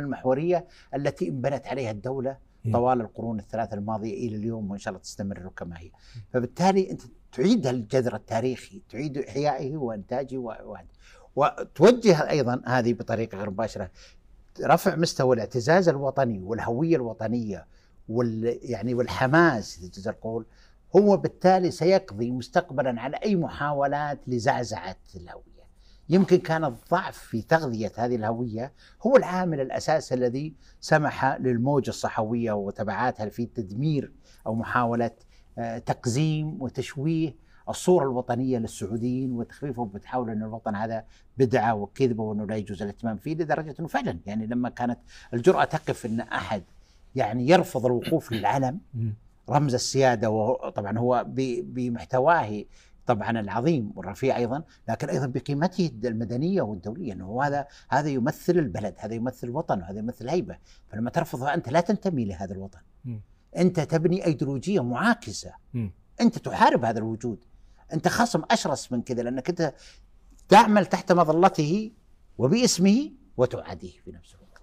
المحوريه التي انبنت عليها الدوله إيه. طوال القرون الثلاثه الماضيه الى اليوم وان شاء الله تستمر كما هي. فبالتالي انت تعيد الجذر التاريخي، تعيد احيائه وانتاجه و... وتوجه ايضا هذه بطريقه غير مباشره رفع مستوى الاعتزاز الوطني والهويه الوطنيه وال يعني والحماس اذا جاز القول هو بالتالي سيقضي مستقبلا على اي محاولات لزعزعه الهويه. يمكن كان الضعف في تغذية هذه الهوية هو العامل الأساسي الذي سمح للموجة الصحوية وتبعاتها في تدمير أو محاولة آه، تقزيم وتشويه الصورة الوطنية للسعوديين وتخفيفهم بتحاول أن الوطن هذا بدعة وكذبة وأنه لا يجوز الاهتمام فيه لدرجة أنه فعلا يعني لما كانت الجرأة تقف أن أحد يعني يرفض الوقوف للعلم رمز السيادة وطبعا هو بمحتواه طبعا العظيم والرفيع ايضا لكن ايضا بقيمته المدنيه والدوليه انه هذا هذا يمثل البلد هذا يمثل الوطن وهذا يمثل هيبه فلما ترفضه انت لا تنتمي لهذا الوطن م. انت تبني ايديولوجيه معاكسه م. انت تحارب هذا الوجود انت خصم اشرس من كذا لانك انت تعمل تحت مظلته وباسمه وتعاديه في نفس الوقت